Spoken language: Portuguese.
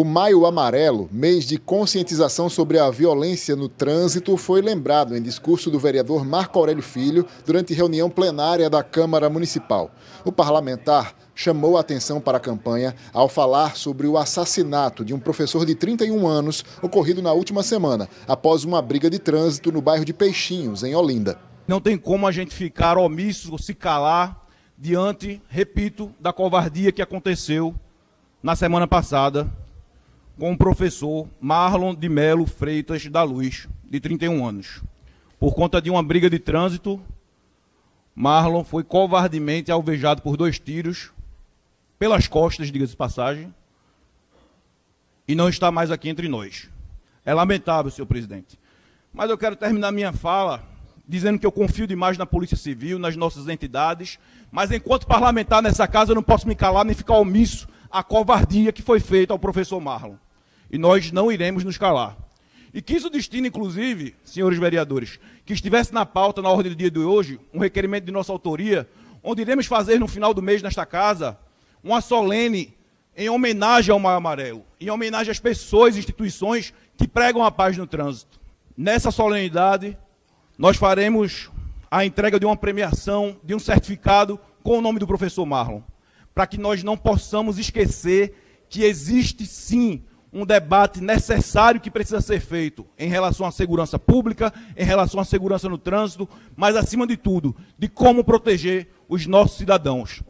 O Maio Amarelo, mês de conscientização sobre a violência no trânsito, foi lembrado em discurso do vereador Marco Aurélio Filho durante reunião plenária da Câmara Municipal. O parlamentar chamou a atenção para a campanha ao falar sobre o assassinato de um professor de 31 anos ocorrido na última semana, após uma briga de trânsito no bairro de Peixinhos, em Olinda. Não tem como a gente ficar omisso, se calar diante, repito, da covardia que aconteceu na semana passada com o professor Marlon de Melo Freitas da Luz, de 31 anos. Por conta de uma briga de trânsito, Marlon foi covardemente alvejado por dois tiros pelas costas, diga-se passagem, e não está mais aqui entre nós. É lamentável, senhor presidente. Mas eu quero terminar minha fala dizendo que eu confio demais na Polícia Civil, nas nossas entidades, mas enquanto parlamentar nessa casa eu não posso me calar nem ficar omisso à covardia que foi feita ao professor Marlon e nós não iremos nos calar. E quis o destino, inclusive, senhores vereadores, que estivesse na pauta, na ordem do dia de hoje, um requerimento de nossa autoria, onde iremos fazer no final do mês, nesta casa, uma solene em homenagem ao Mar Amarelo, em homenagem às pessoas e instituições que pregam a paz no trânsito. Nessa solenidade, nós faremos a entrega de uma premiação, de um certificado com o nome do professor Marlon, para que nós não possamos esquecer que existe sim um debate necessário que precisa ser feito em relação à segurança pública, em relação à segurança no trânsito, mas acima de tudo, de como proteger os nossos cidadãos.